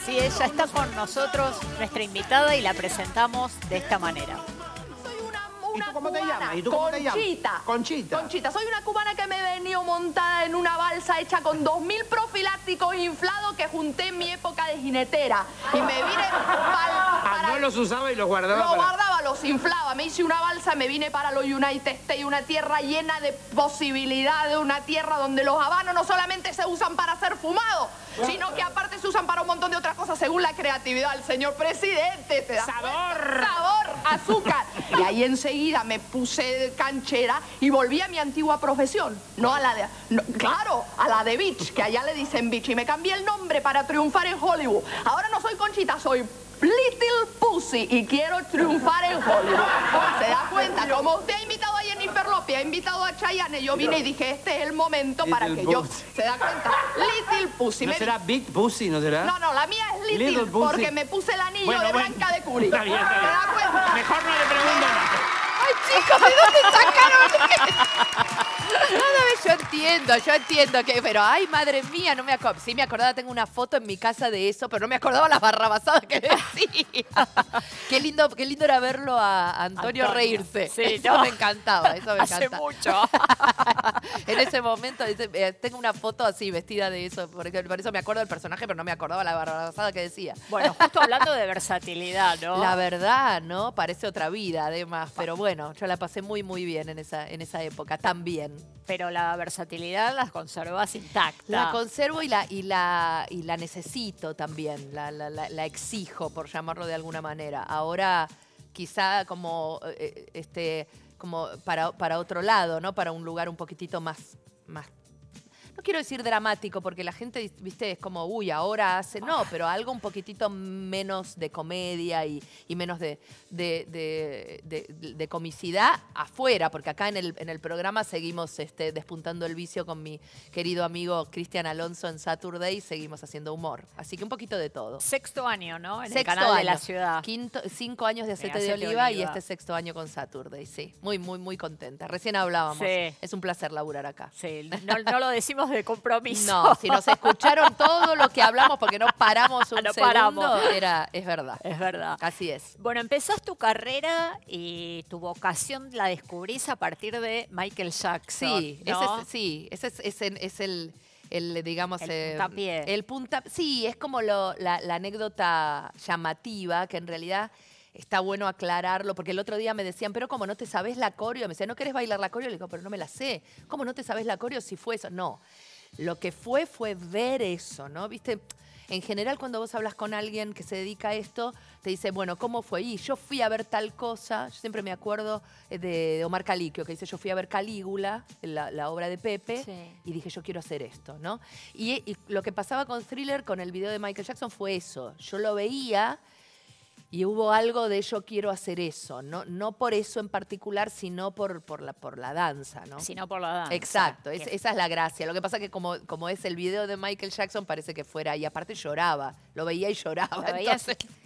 Así ella está con nosotros nuestra invitada y la presentamos de esta manera. Soy una, Conchita. Soy una cubana que me he venido montada en una balsa hecha con 2.000 profilácticos inflados que junté en mi época de jinetera. Y me vine ah, para... Ah, no los usaba y los guardaba. guardaba los inflaba. Me hice una balsa, me vine para los United States, una tierra llena de posibilidades, una tierra donde los habanos no solamente se usan para ser fumados, sino que aparte se usan para un montón de otras cosas según la creatividad del señor presidente. ¡Sabor! ¡Sabor! ¡Azúcar! Y ahí enseguida me puse canchera y volví a mi antigua profesión. No a la de... claro, a la de beach, que allá le dicen beach. Y me cambié el nombre para triunfar en Hollywood. Ahora no soy Conchita, soy Little Pussy y quiero triunfar en Hollywood. Pues, ¿Se da cuenta? Como usted ha invitado a Jennifer López, ha invitado a Chayanne, yo vine y dije, este es el momento para que yo... ¿Se da cuenta? Little Pussy. ¿No será Big Pussy, no será? No, no, la mía es Little, Pussy porque me puse el anillo de Blanca de Curi. Está bien, está bien. ¿Se da cuenta? Mejor no le pregunto nada. Ay, chicos, ¿de dónde sacaron vez yo entiendo, yo entiendo que, pero ay, madre mía, no me acordaba. Sí, me acordaba, tengo una foto en mi casa de eso, pero no me acordaba las barrabasadas que decía. qué lindo, qué lindo era verlo a Antonio, reírse. Sí, eso me encantaba, eso me Hace mucho. en ese momento eh, tengo una foto así vestida de eso, por eso me acuerdo del personaje, pero no me acordaba la barrabasada que decía. Bueno, justo hablando de versatilidad, ¿no? La verdad, ¿no? Parece otra vida además, pero bueno, yo la pasé muy muy bien en esa en esa época también pero la versatilidad la conservas intacta. La conservo y la, y la, y la necesito también, la, la, exijo, por llamarlo de alguna manera. Ahora, quizá como, eh, este, como para, para otro lado, ¿no? Para un lugar un poquitito más, más no quiero decir dramático, porque la gente, viste, es como, uy, ahora hace, no, pero algo un poquitito menos de comedia y, menos de, de, comicidad afuera, porque acá en el, en el programa seguimos este, despuntando el vicio con mi querido amigo Cristian Alonso en Saturday y seguimos haciendo humor. Así que un poquito de todo. Sexto año, ¿no? En el canal de la ciudad. Quinto, cinco años de eh, aceite, de oliva, y este sexto año con Saturday, sí. Muy, muy, muy contenta. Recién hablábamos. Es un placer laburar acá. Sí, no lo decimos de compromiso. No, si nos escucharon todo lo que hablamos porque no paramos ah, un segundo, paramos. Era, es verdad. Es verdad. Así es. Bueno, empezás tu carrera y tu vocación la descubrís a partir de Michael Jackson. Sí, ese es, sí, ese es, el el, digamos, el eh, puntapié. El punta, sí, es como la, la, anécdota llamativa que en realidad está bueno aclararlo, porque el otro día me decían, pero como no te sabes la coreo, me decían, ¿no querés bailar la coreo? Le digo, pero no me la sé. ¿Cómo no te sabes la coreo si fue eso? No, lo que fue fue ver eso, ¿no? Viste, en general cuando vos hablas con alguien que se dedica a esto, te dice, bueno, ¿cómo fue? Y yo fui a ver tal cosa, yo siempre me acuerdo eh, de Omar Caliquio, que dice, yo fui a ver Calígula, la, obra de Pepe, y dije, yo quiero hacer esto, ¿no? y lo que pasaba con Thriller, con el video de Michael Jackson, fue eso. Yo lo veía y hubo algo de yo quiero hacer eso, no, no por eso en particular, sino por, por, la, por la danza, ¿no? Sino por la danza. Exacto, esa es la gracia. Lo que pasa que como, como es el video de Michael Jackson, parece que fuera, y aparte lloraba, lo veía y lloraba.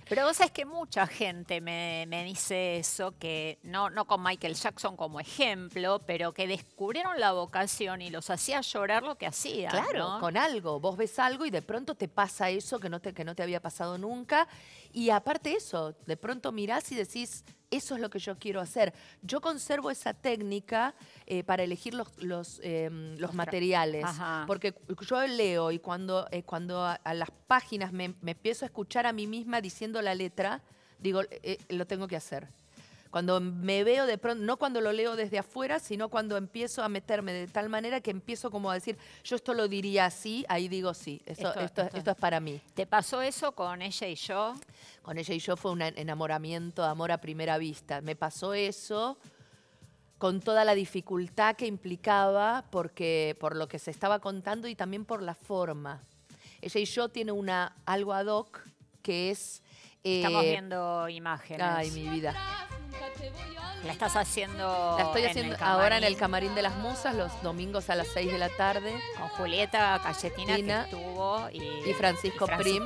Pero vos sabés que mucha gente me, dice eso, que no, no con Michael Jackson como ejemplo, pero que descubrieron la vocación y los hacía llorar lo que hacía, Claro, con algo. Vos ves algo y de pronto te pasa eso que no te, que no te había pasado nunca. Y aparte eso, de pronto mirás y decís, eso es lo que yo quiero hacer. Yo conservo esa técnica eh, para elegir los, los, em, materiales, porque yo leo y cuando, eh, cuando a, las páginas me, me, empiezo a escuchar a mí misma diciendo la letra, digo, eh, lo tengo que hacer. Cuando me veo de pronto, no cuando lo leo desde afuera, sino cuando empiezo a meterme de tal manera que empiezo como a decir, yo esto lo diría así, ahí digo sí, esto, es para mí. ¿Te pasó eso con ella y yo? Con ella y yo fue un enamoramiento, amor a primera vista. Me pasó eso con toda la dificultad que implicaba porque, por lo que se estaba contando y también por la forma. Ella y yo tiene una, algo ad hoc que es... Estamos eh, viendo imágenes. Ay, mi vida. La estás haciendo. La estoy haciendo ahora en el Camarín de las Musas, los domingos a las 6 de la tarde. Con Julieta Cayetina, y, Francisco, Prim,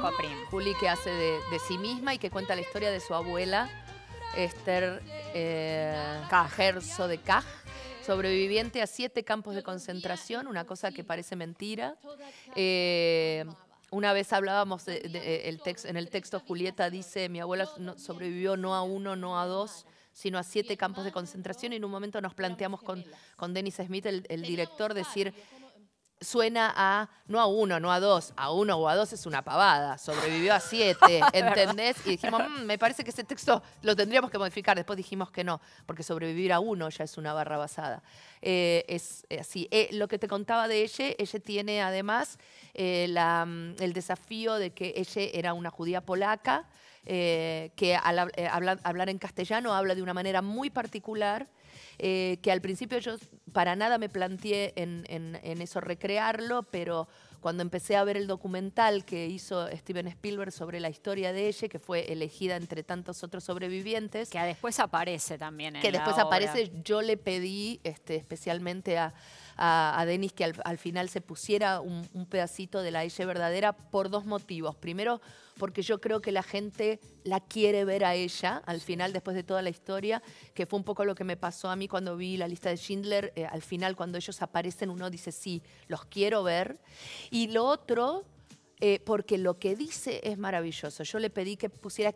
Juli, que hace de, sí misma y que cuenta la historia de su abuela, Esther eh, de Caj sobreviviente a siete campos de concentración, una cosa que parece mentira. Eh, una vez hablábamos de, el en el texto, Julieta dice, mi abuela sobrevivió no a uno, no a dos, sino a siete campos de concentración. Y en un momento nos planteamos con, con Dennis Smith, el, director, decir suena a, no a uno, no a dos, a uno o a dos es una pavada, sobrevivió a siete, ¿entendés? Y dijimos, mm, me parece que ese texto lo tendríamos que modificar, después dijimos que no, porque sobrevivir a uno ya es una barra basada. Eh, es eh, así, eh, lo que te contaba de ella, ella tiene además mm, el desafío de que ella era una judía polaca, eh, que al eh, hablar en castellano habla de una manera muy particular, eh, que al principio yo para nada me planteé en eso recrearlo, pero cuando empecé a ver el documental que hizo Steven Spielberg sobre la historia de ella, que fue elegida entre tantos otros sobrevivientes. Que después aparece también. En que después aparece, yo le pedí este, especialmente a, a, Denis que al, final se pusiera un, pedacito de la ella verdadera por dos motivos. Primero, porque yo creo que la gente la quiere ver a ella al final, después de toda la historia, que fue un poco lo que me pasó a mí cuando vi la lista de Schindler. Eh, al final, cuando ellos aparecen, uno dice, sí, los quiero ver. Y lo otro, eh, porque lo que dice es maravilloso. Yo le pedí que pusiera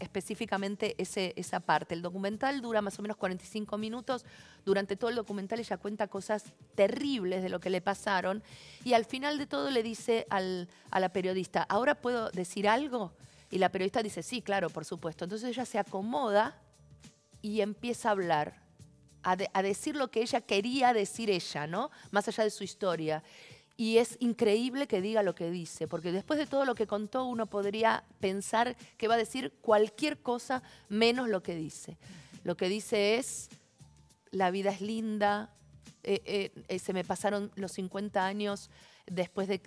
específicamente ese, esa parte. El documental dura más o menos 45 minutos. Durante todo el documental ella cuenta cosas terribles de lo que le pasaron. Y al final de todo le dice al, a la periodista, ¿ahora puedo decir algo? Y la periodista dice, sí, claro, por supuesto. Entonces ella se acomoda y empieza a hablar, a, a decir lo que ella quería decir ella, ¿no? Más allá de su historia y es increíble que diga lo que dice, porque después de todo lo que contó uno podría pensar que va a decir cualquier cosa menos lo que dice. Lo que dice es, la vida es linda, eh, eh, eh, se me pasaron los 50 años después de,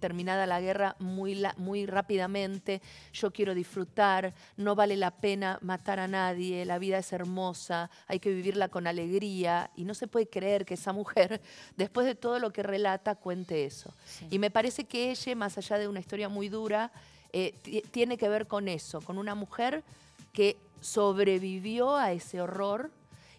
terminada la guerra muy, muy rápidamente, yo quiero disfrutar, no vale la pena matar a nadie, la vida es hermosa, hay que vivirla con alegría y no se puede creer que esa mujer, después de todo lo que relata, cuente eso. Y me parece que ella, más allá de una historia muy dura, eh, tiene que ver con eso, con una mujer que sobrevivió a ese horror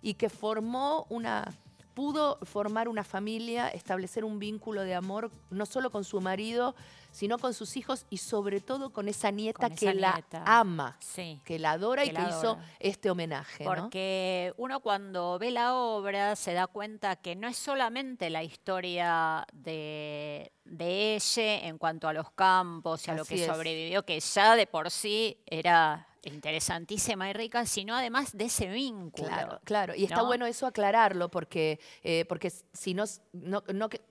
y que formó una pudo formar una familia, establecer un vínculo de amor, no solo con su marido, sino con sus hijos y sobre todo con esa nieta que la ama, que la adora y que hizo este homenaje. Porque uno cuando ve la obra se da cuenta que no es solamente la historia de, ella en cuanto a los campos y a lo que sobrevivió, que ya de por sí era Interesantísima y rica, sino además de ese vínculo. Claro, claro. Y está bueno eso aclararlo, porque, eh, porque si no,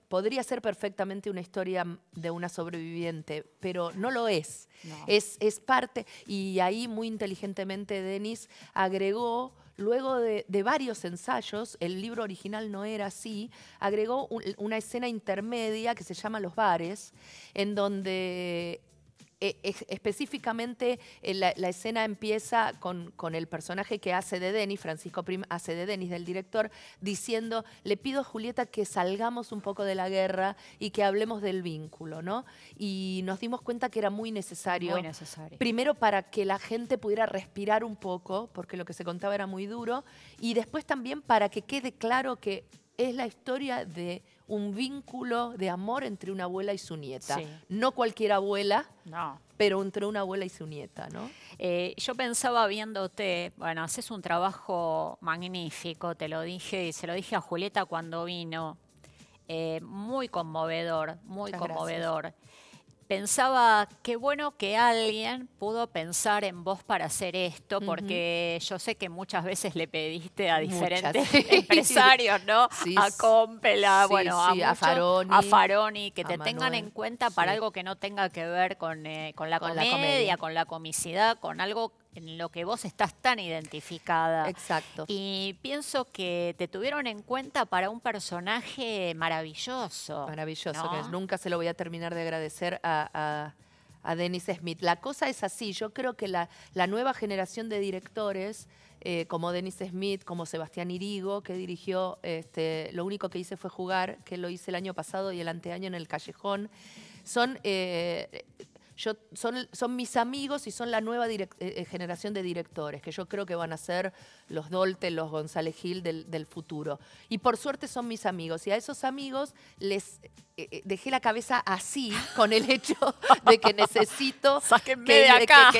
podría ser perfectamente una historia de una sobreviviente, pero no lo es. Es, es parte, y ahí muy inteligentemente Denis agregó luego de, varios ensayos, el libro original no era así, agregó una escena intermedia que se llama Los bares, en donde e, e, específicamente eh, la, escena empieza con, con, el personaje que hace de Denis, Francisco Prim hace de Denis, del director, diciendo, le pido a Julieta que salgamos un poco de la guerra y que hablemos del vínculo, ¿no? Y nos dimos cuenta que era muy necesario. Muy necesario. Primero para que la gente pudiera respirar un poco, porque lo que se contaba era muy duro, y después también para que quede claro que es la historia de un vínculo de amor entre una abuela y su nieta. No cualquier abuela, no. pero entre una abuela y su nieta, ¿no? Eh, yo pensaba viéndote, bueno, haces un trabajo magnífico, te lo dije y se lo dije a Julieta cuando vino. Eh, muy conmovedor, muy conmovedor pensaba, qué bueno que alguien pudo pensar en vos para hacer esto, porque yo sé que muchas veces le pediste a diferentes empresarios, ¿no? a Compela, bueno, a, Faroni, a, Faroni, que te tengan en cuenta para algo que no tenga que ver con, eh, con, la, con comedia, la comedia, con la comicidad, con algo en lo que vos estás tan identificada. Exacto. Y pienso que te tuvieron en cuenta para un personaje maravilloso. Maravilloso, que nunca se lo voy a terminar de agradecer a, a, Smith. La cosa es así, yo creo que la, la nueva generación de directores... Eh, como Denise Smith, como Sebastián Irigo, que dirigió, este, lo único que hice fue jugar, que lo hice el año pasado y el anteaño en el callejón. Son eh, yo, son, son mis amigos y son la nueva eh, eh, generación de directores, que yo creo que van a ser los Dolte, los González Gil del, futuro. Y por suerte son mis amigos. Y a esos amigos les eh, eh, dejé la cabeza así con el hecho de que necesito sáquenme que, de acá.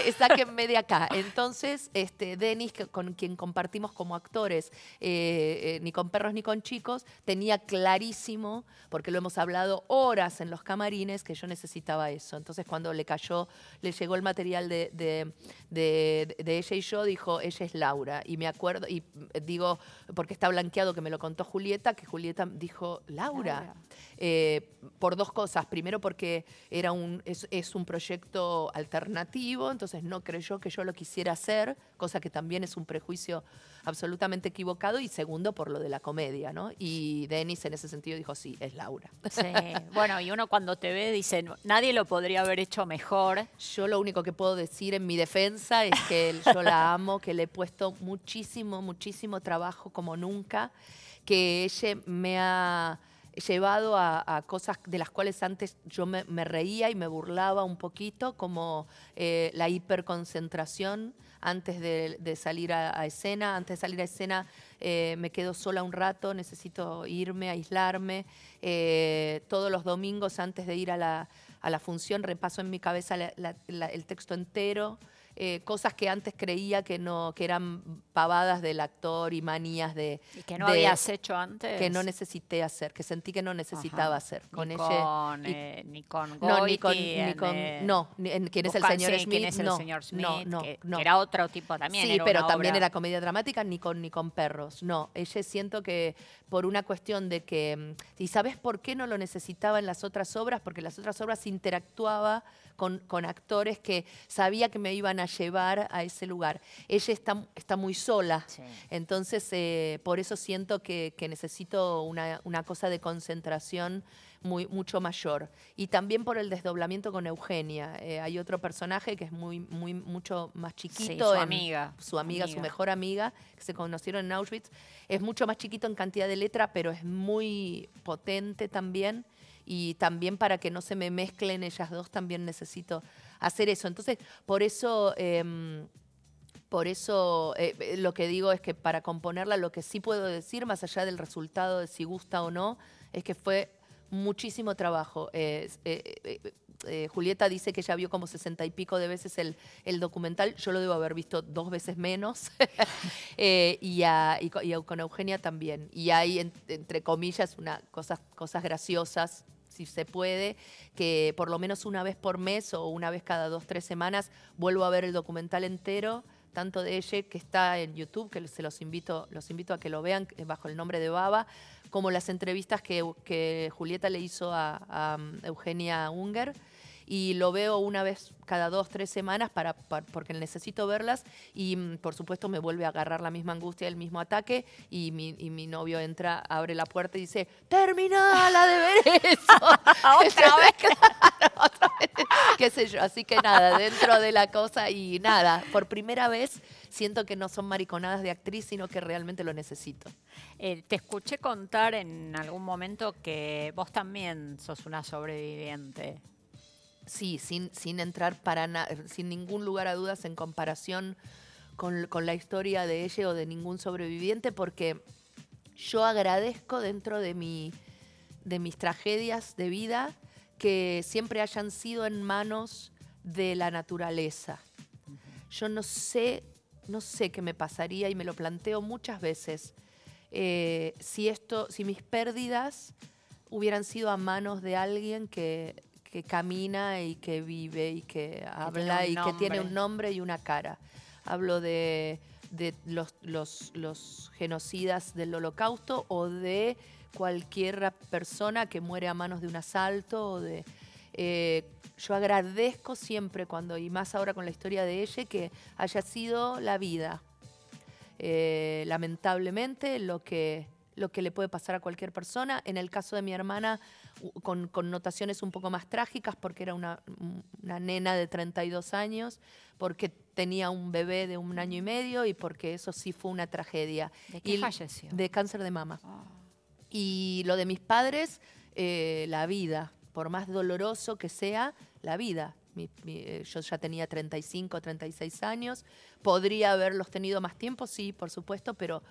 de acá. Entonces, este, Denis, con quien compartimos como actores, eh, ni con perros ni con chicos, tenía clarísimo, porque lo hemos hablado horas en los camarines, que yo necesitaba eso. Entonces, cuando le cayó, le llegó el material de, de ella y yo, dijo, ella es Laura. Y me y eh, digo, porque está blanqueado que me lo contó Julieta, que Julieta dijo, Laura, eh, por dos cosas. Primero porque era un, es, es, un proyecto alternativo, entonces no creyó que yo lo quisiera hacer, cosa que también es un prejuicio absolutamente equivocado y segundo por lo de la comedia, ¿no? Y Denis en ese sentido dijo, sí, es Laura. bueno, y uno cuando te ve dice, nadie lo podría haber hecho mejor. Yo lo único que puedo decir en mi defensa es que yo la amo, que le he puesto muchísimo, muchísimo trabajo como nunca, que ella me ha llevado a, cosas de las cuales antes yo me, reía y me burlaba un poquito, como eh, la hiperconcentración antes de, salir a, escena. Antes de salir a escena eh, me quedo sola un rato, necesito irme, aislarme. Eh, todos los domingos antes de ir a la, función repaso en mi cabeza el texto entero. Eh, cosas que antes creía que no, que eran pavadas del actor y manías de. Y que no habías hecho antes. Que no necesité hacer, que sentí que no necesitaba hacer. Con ni ella. Con, eh, ni con No, ni con. Eh, no, quién es el señor Smith. ¿Quién es el no, señor Smith? No, no, era otro tipo también. Sí, pero también era comedia dramática, ni con, ni con perros. No, ella siento que por una cuestión de que. Mm, ¿Y sabes por qué no lo necesitaba en las otras obras? Porque las otras obras interactuaba con actores que sabía que me iban a llevar a ese lugar. Ella está, está muy sola, entonces eh, por eso siento que, necesito una, una, cosa de concentración muy, mucho mayor. Y también por el desdoblamiento con Eugenia. Eh, hay otro personaje que es muy, muy, mucho más chiquito. su amiga. Su amiga, su mejor amiga, que se conocieron en Auschwitz. Es mucho más chiquito en cantidad de letra, pero es muy potente también y también para que no se me mezclen ellas dos también necesito hacer eso. Entonces, por eso... Em, por eso eh, eh, lo que digo es que para componerla lo que sí puedo decir, más allá del resultado de si gusta o no, es que fue muchísimo trabajo. Eh, Julieta dice que ya vio como sesenta y pico de veces el, documental, yo lo debo haber visto dos veces menos, y, a, y, con, Eugenia también. Y hay, entre comillas, una, cosas, cosas graciosas si se puede, que por lo menos una vez por mes o una vez cada dos, tres semanas vuelvo a ver el documental entero, tanto de ella que está en YouTube, que se los invito, a que lo vean eh, bajo el nombre de Baba, como las entrevistas que, Julieta le hizo a, a um, Eugenia Unger y lo veo una vez cada dos, tres semanas para, porque necesito verlas y mm, por supuesto me vuelve a agarrar la misma angustia, el mismo ataque y mi, y mi novio entra, abre la puerta y dice, la de ver eso. ¿Otra, vez? otra vez. Qué sé yo, así que nada, dentro de la cosa y nada, por primera vez siento que no son mariconadas de actriz, sino que realmente lo necesito. Eh, te escuché contar en algún momento que vos también sos una sobreviviente Sí, sin, sin entrar para nada, sin ningún lugar a dudas en comparación con, la historia de ella o de ningún sobreviviente, porque yo agradezco dentro de, mi, de mis tragedias de vida que siempre hayan sido en manos de la naturaleza. Yo no sé, no sé qué me pasaría y me lo planteo muchas veces. Eh, si esto, si mis pérdidas hubieran sido a manos de alguien que que camina y que vive y que habla y que tiene un nombre y una cara. Hablo de, los, genocidas del holocausto o de cualquier persona que muere a manos de un asalto o de... Eh, yo agradezco siempre cuando, y más ahora con la historia de ella, que haya sido la vida. Eh, lamentablemente, lo que, lo que le puede pasar a cualquier persona. En el caso de mi hermana, con connotaciones un poco más trágicas porque era una, nena de 32 años, porque tenía un bebé de un año y medio y porque eso sí fue una tragedia. ¿De y falleció? De cáncer de mama. Ah. Y lo de mis padres, eh, la vida, por más doloroso que sea, la vida. Eh, yo ya tenía 35, 36 años. ¿Podría haberlos tenido más tiempo? Sí, por supuesto, pero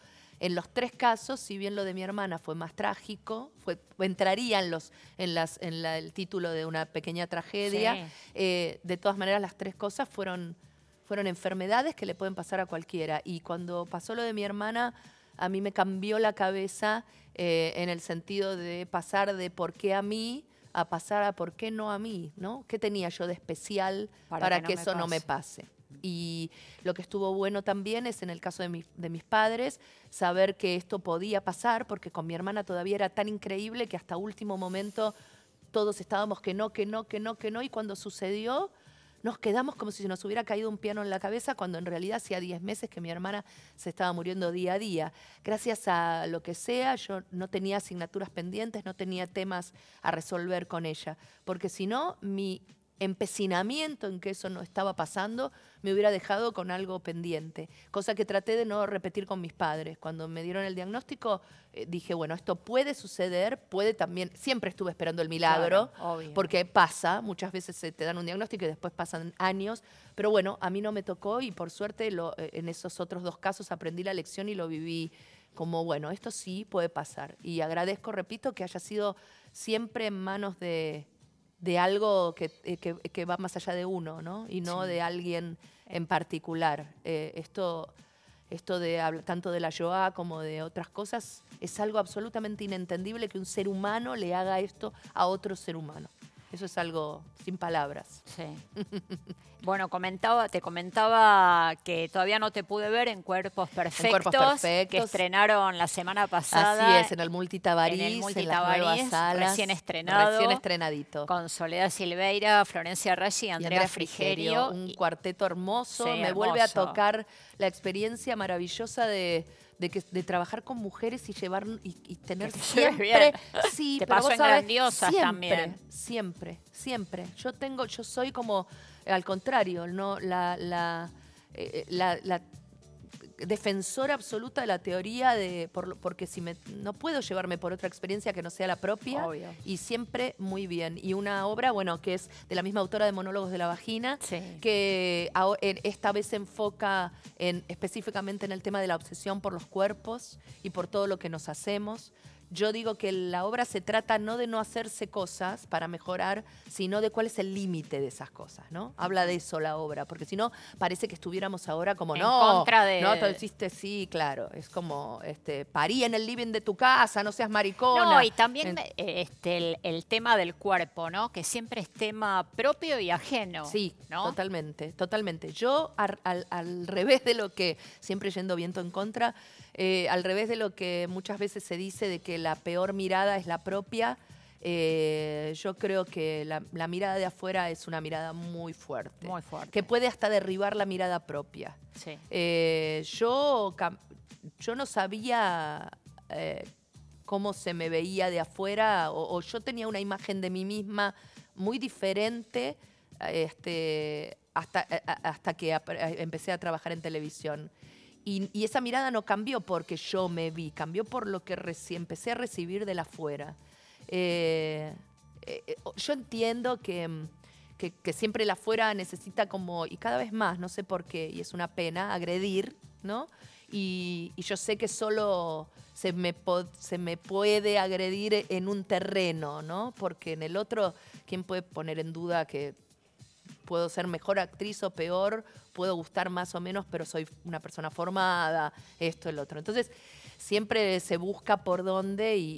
en los tres casos, si bien lo de mi hermana fue más trágico, fue, entraría en, los, en, el título de una pequeña tragedia, eh, de todas maneras las tres cosas fueron, enfermedades que le pueden pasar a cualquiera. Y cuando pasó lo de mi hermana, a mí me cambió la cabeza eh, en el sentido de pasar de por qué a mí a pasar a por qué no a mí, ¿no? ¿Qué tenía yo de especial para, que, eso no me pase? Y lo que estuvo bueno también es en el caso de, de mis padres, saber que esto podía pasar, porque con mi hermana todavía era tan increíble que hasta último momento todos estábamos que no, que no, que no, que no, y cuando sucedió nos quedamos como si nos hubiera caído un piano en la cabeza cuando en realidad hacía 10 meses que mi hermana se estaba muriendo día a día. Gracias a lo que sea, yo no tenía asignaturas pendientes, no tenía temas a resolver con ella, porque si no, mi empecinamiento en que eso no estaba pasando, me hubiera dejado con algo pendiente, cosa que traté de no repetir con mis padres. Cuando me dieron el diagnóstico, eh, dije, bueno, esto puede suceder, puede también, siempre estuve esperando el milagro, porque pasa, muchas veces se te dan un diagnóstico y después pasan años, pero bueno, a mí no me tocó y por suerte eh, en esos otros dos casos aprendí la lección y lo viví como, bueno, esto sí puede pasar. Y agradezco, repito, que haya sido siempre en manos de de algo eh, que, va más allá de uno, ¿no? Y no de alguien en particular. Eh, esto, esto de tanto de la Shoah como de otras cosas es algo absolutamente inentendible que un ser humano le haga esto a otro ser humano. Eso es algo sin palabras. Sí. bueno, comentaba, te comentaba que todavía no te pude ver en Cuerpos Perfectos, en Cuerpos Perfectos. que estrenaron la semana pasada. Así es, en el Multitabariz, en, el recién estrenado. Recién estrenadito. Con Soledad Silveira, Florencia Raggi y Andrea, Frigerio. Un cuarteto hermoso. Me vuelve a tocar la experiencia maravillosa de de que de trabajar con mujeres y llevar y, y tener siempre te en grandiosas también. Siempre, siempre. Yo tengo, yo soy como al contrario, no la, la, eh, eh, la defensora absoluta de la teoría de porque si no puedo llevarme por otra experiencia que no sea la propia y siempre muy bien y una obra bueno que es de la misma autora de monólogos de la vagina que esta vez se enfoca específicamente en el tema de la obsesión por los cuerpos y por todo lo que nos hacemos yo digo que la obra se trata no de no hacerse cosas para mejorar, sino de cuál es el límite de esas cosas, ¿no? Habla de eso la obra, porque si no parece que estuviéramos ahora como en no, contra de... no, tú hiciste sí, claro, es como este parí en el living de tu casa, no seas maricona. No, y también eh, este el, tema del cuerpo, ¿no? Que siempre es tema propio y ajeno. Sí, totalmente, totalmente. Yo al, revés de lo que siempre yendo viento en contra, eh, al revés de lo que muchas veces se dice de que la peor mirada es la propia. Eh, yo creo que la, mirada de afuera es una mirada muy fuerte. Muy fuerte. Que puede hasta derribar la mirada propia. Sí. Eh, yo, yo no sabía eh, cómo se me veía de afuera o, yo tenía una imagen de mí misma muy diferente este, hasta, hasta que empecé a trabajar en televisión. Y, esa mirada no cambió porque yo me vi, cambió por lo que empecé a recibir de la afuera. Eh, eh, eh, yo entiendo mm, que, siempre la afuera necesita como, y cada vez más, no sé por qué, y es una pena, agredir, ¿no? Y, yo sé que solo se me, se me puede agredir en un terreno, ¿no? Porque en el otro, ¿quién puede poner en duda que puedo ser mejor actriz o peor, puedo gustar más o menos, pero soy una persona formada, esto, el otro. Entonces, siempre se busca por dónde y,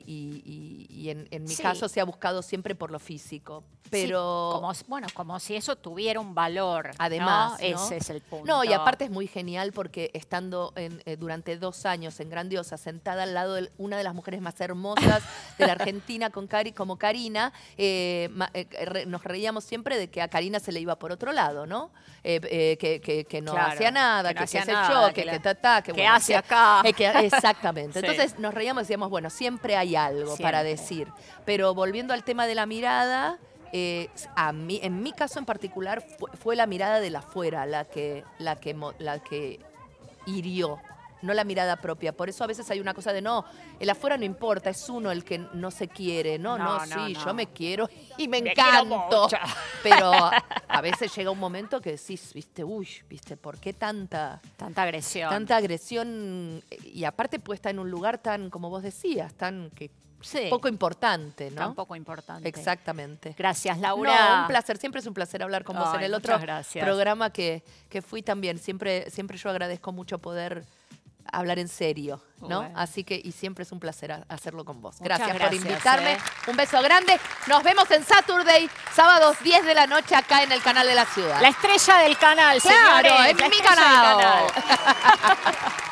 en, mi caso se ha buscado siempre por lo físico. Pero. bueno, como si eso tuviera un valor. Además. Ese es el punto. No, y aparte es muy genial porque estando eh, durante dos años en Grandiosa, sentada al lado de una de las mujeres más hermosas de la Argentina con Cari, como Karina, eh, eh, nos reíamos siempre de que a Karina se le iba por otro lado, ¿no? que, no hacía nada, que, que se hace que, ta, que, bueno, hace acá. exacto. Entonces nos reíamos y decíamos, bueno, siempre hay algo para decir. Pero volviendo al tema de la mirada, eh, a mí, en mi caso en particular fue, la mirada de la fuera la que, la que, la que hirió no la mirada propia. Por eso a veces hay una cosa de no, el afuera no importa, es uno el que no se quiere. No, no, sí, yo me quiero y me, encanto. Pero a veces llega un momento que decís, viste, uy, viste, ¿por qué tanta, tanta agresión? Tanta agresión y aparte puesta en un lugar tan, como vos decías, tan que poco importante, ¿no? poco importante. Exactamente. Gracias, Laura. un placer, siempre es un placer hablar con vos en el otro programa que, fui también. Siempre, siempre yo agradezco mucho poder hablar en serio, ¿no? Así que, y siempre es un placer hacerlo con vos. Gracias, por invitarme. Eh. Un beso grande. Nos vemos en Saturday, sábados 10 de la noche acá en el canal de la ciudad. La estrella del canal, Claro, es mi canal.